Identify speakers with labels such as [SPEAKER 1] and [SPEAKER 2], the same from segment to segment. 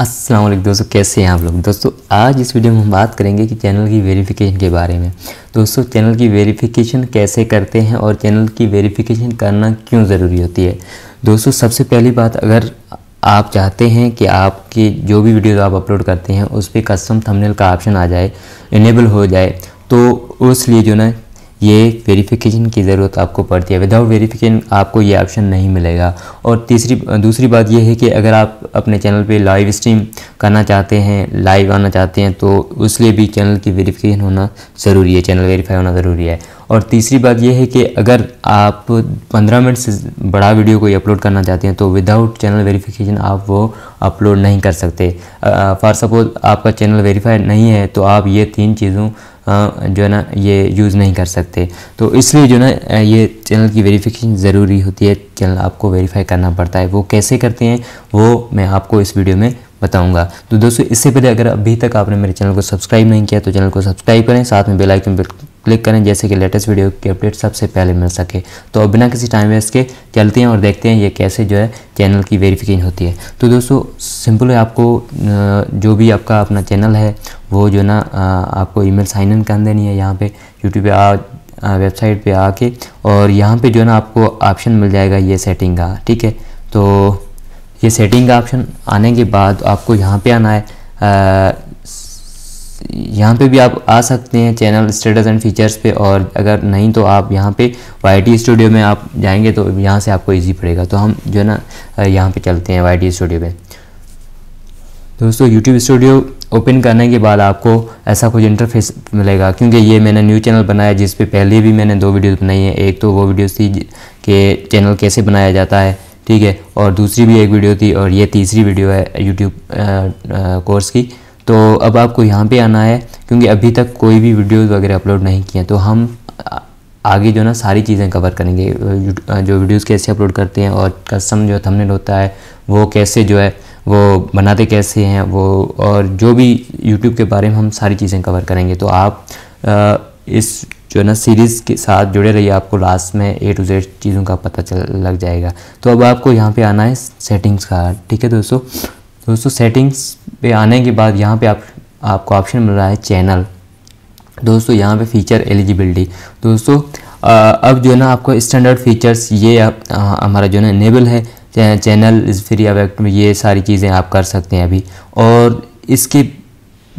[SPEAKER 1] अस्सलाम वालेकुम दोस्तों कैसे हैं आप लोग दोस्तों आज इस वीडियो में हम बात करेंगे कि चैनल की वेरिफिकेशन के बारे में दोस्तों चैनल की वेरिफिकेशन कैसे करते हैं और चैनल की वेरिफिकेशन करना क्यों ज़रूरी होती है दोस्तों सबसे पहली बात अगर आप चाहते हैं कि आपके जो भी वीडियोज़ आप अपलोड करते हैं उस पर कस्टम थंबनेल का ऑप्शन आ जाए इनेबल हो जाए तो उस लिए जो ना ये वेरिफिकेशन की ज़रूरत आपको पड़ती है विदाउट वेरिफिकेशन आपको ये ऑप्शन नहीं मिलेगा और तीसरी दूसरी बात यह है कि अगर आप अपने चैनल पे लाइव स्ट्रीम करना चाहते हैं लाइव आना चाहते हैं तो उसके लिए भी चैनल की वेरिफिकेशन होना ज़रूरी है चैनल वेरीफाई होना ज़रूरी है और तीसरी बात यह है कि अगर आप 15 मिनट से बड़ा वीडियो कोई अपलोड करना चाहते हैं तो विदाउट चैनल वेरिफिकेशन आप वो अपलोड नहीं कर सकते फॉर सपोज आपका चैनल वेरीफाई नहीं है तो आप ये तीन चीज़ों जो है ना ये यूज़ नहीं कर सकते तो इसलिए जो है ना ये चैनल की वेरिफिकेशन ज़रूरी होती है चैनल आपको वेरीफाई करना पड़ता है वो कैसे करते हैं वो मैं आपको इस वीडियो में बताऊंगा तो दोस्तों इससे पहले अगर अभी तक आपने मेरे चैनल को सब्सक्राइब नहीं किया तो चैनल को सब्सक्राइब करें साथ में बेल आइकन पर क्लिक करें जैसे कि लेटेस्ट वीडियो की अपडेट सबसे पहले मिल सके तो अब बिना किसी टाइम वेस्ट के चलते हैं और देखते हैं ये कैसे जो है चैनल की वेरिफिकेशन होती है तो दोस्तों सिंपल है आपको जो भी आपका अपना चैनल है वो जो ना आपको ईमेल साइन इन कर देनी है यहाँ पे यूट्यूब पे आ वेबसाइट पे आके और यहाँ पे जो है ना आपको ऑप्शन मिल जाएगा ये सेटिंग का ठीक है तो ये सेटिंग का ऑप्शन आने के बाद आपको यहाँ पे आना है यहाँ पे भी आप आ सकते हैं चैनल स्टेटस एंड फीचर्स पे और अगर नहीं तो आप यहाँ पे वाई स्टूडियो में आप जाएंगे तो यहाँ से आपको इजी पड़ेगा तो हम जो है ना यहाँ पे चलते हैं वाई स्टूडियो पे दोस्तों यूट्यूब स्टूडियो ओपन करने के बाद आपको ऐसा कुछ इंटरफेस मिलेगा क्योंकि ये मैंने न्यू चैनल बनाया जिस पर पहले भी मैंने दो वीडियोज बनाई है एक तो वो वीडियो थी कि चैनल कैसे बनाया जाता है ठीक है और दूसरी भी एक वीडियो थी और ये तीसरी वीडियो है यूट्यूब कोर्स की तो अब आपको यहाँ पे आना है क्योंकि अभी तक कोई भी वीडियोज़ वगैरह अपलोड नहीं किए तो हम आगे जो ना सारी चीज़ें कवर करेंगे जो वीडियोज़ कैसे अपलोड करते हैं और कस्टम जो थंबनेल होता है वो कैसे जो है वो बनाते कैसे हैं वो और जो भी यूट्यूब के बारे में हम सारी चीज़ें कवर करेंगे तो आप आ, इस जो है ना सीरीज़ के साथ जुड़े रहिए आपको लास्ट में ए टू जेड चीज़ों का पता चल लग जाएगा तो अब आपको यहाँ पे आना है सेटिंग्स का ठीक है दोस्तों दोस्तों सेटिंग्स पे आने के बाद यहाँ पे आप आपको ऑप्शन मिल रहा है चैनल दोस्तों यहाँ पे फ़ीचर एलिजिबिलिटी दोस्तों अब जो है ना आपको स्टैंडर्ड फीचर्स ये हमारा जो है ना इनेबल है चैनल इज़ फ्री अब ये सारी चीज़ें आप कर सकते हैं अभी और इसके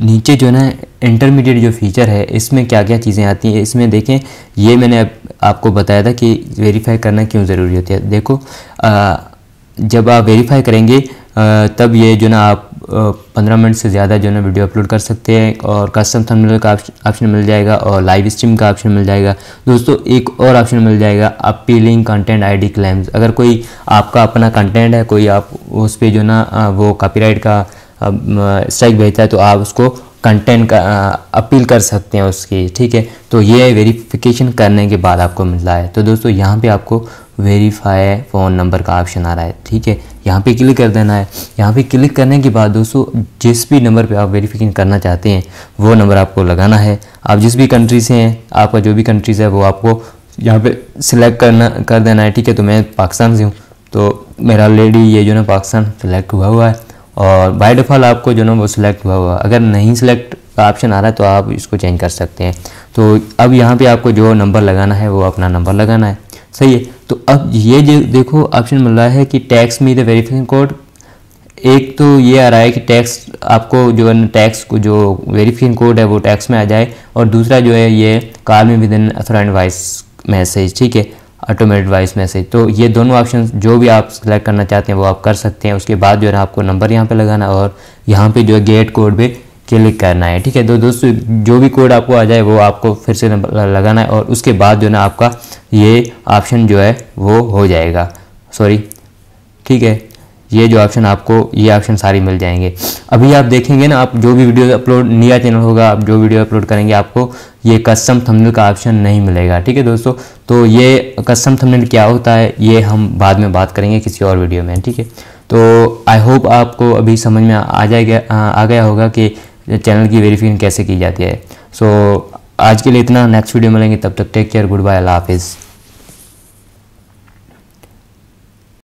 [SPEAKER 1] नीचे जो है ना इंटरमीडिएट जो फीचर है इसमें क्या क्या चीज़ें आती हैं इसमें देखें ये मैंने अब आपको बताया था कि वेरीफाई करना क्यों ज़रूरी होती है देखो आ, जब आप वेरीफाई करेंगे तब ये जो ना आप पंद्रह मिनट से ज़्यादा जो ना वीडियो अपलोड कर सकते हैं और कस्टम थंबनेल का ऑप्शन मिल जाएगा और लाइव स्ट्रीम का ऑप्शन मिल जाएगा दोस्तों एक और ऑप्शन मिल जाएगा अपीलिंग कंटेंट आईडी क्लेम्स अगर कोई आपका अपना कंटेंट है कोई आप उस पर जो ना वो कॉपीराइट का स्ट्राइक भेजता है तो आप उसको कंटेंट का अपील कर सकते हैं उसकी ठीक है तो ये वेरिफिकेशन करने के बाद आपको मिल रहा है तो दोस्तों यहाँ पे आपको वेरीफाई फ़ोन नंबर का ऑप्शन आ रहा है ठीक है यहाँ पे क्लिक कर देना है यहाँ पे क्लिक करने के बाद दोस्तों जिस भी नंबर पे आप वेरिफिकेशन करना चाहते हैं वो नंबर आपको लगाना है आप जिस भी कंट्री से हैं आपका जो भी कंट्रीज़ है वो आपको यहाँ पर सिलेक्ट करना कर देना है ठीक है तो मैं पाकिस्तान से हूँ तो मेरा ऑलरेडी ये जो ना पाकिस्तान सेलेक्ट हुआ हुआ है और बाय डिफ़ॉल्ट आपको जो ना वो सिलेक्ट हुआ हुआ अगर नहीं सिलेक्ट ऑप्शन आ रहा है तो आप इसको चेंज कर सकते हैं तो अब यहाँ पे आपको जो नंबर लगाना है वो अपना नंबर लगाना है सही है तो अब ये जो देखो ऑप्शन मिल रहा है कि text me the verification code एक तो ये आ रहा है कि टैक्स आपको जो है ना टैक्स को जो वेरीफिकेशन कोड है वो टैक्स में आ जाए और दूसरा जो है ये कॉल में within authorized voice message ठीक है ऑटोमेटेड वॉइस मैसेज तो ये दोनों ऑप्शन जो भी आप सेलेक्ट करना चाहते हैं वो आप कर सकते हैं उसके बाद जो है आपको नंबर यहाँ पे लगाना और यहाँ पे जो है गेट कोड पे क्लिक करना है ठीक है तो दोस्तों जो भी कोड आपको आ जाए वो आपको फिर से लगाना है और उसके बाद जो ना आपका ये ऑप्शन जो है वो हो जाएगा सॉरी ठीक है ये जो ऑप्शन आपको ये ऑप्शन सारी मिल जाएंगे अभी आप देखेंगे ना आप जो भी वीडियो अपलोड नया चैनल होगा आप जो वीडियो अपलोड करेंगे आपको ये कस्टम थंबनेल का ऑप्शन नहीं मिलेगा ठीक है दोस्तों तो ये कस्टम थंबनेल क्या होता है ये हम बाद में बात करेंगे किसी और वीडियो में ठीक है तो आई होप आपको अभी समझ में आ जाएगा आ गया होगा कि चैनल की वेरिफिकेशन कैसे की जाती है सो so, आज के लिए इतना नेक्स्ट वीडियो मिलेंगे तब तक टेक केयर गुड बाय अल्लाह हाफिज़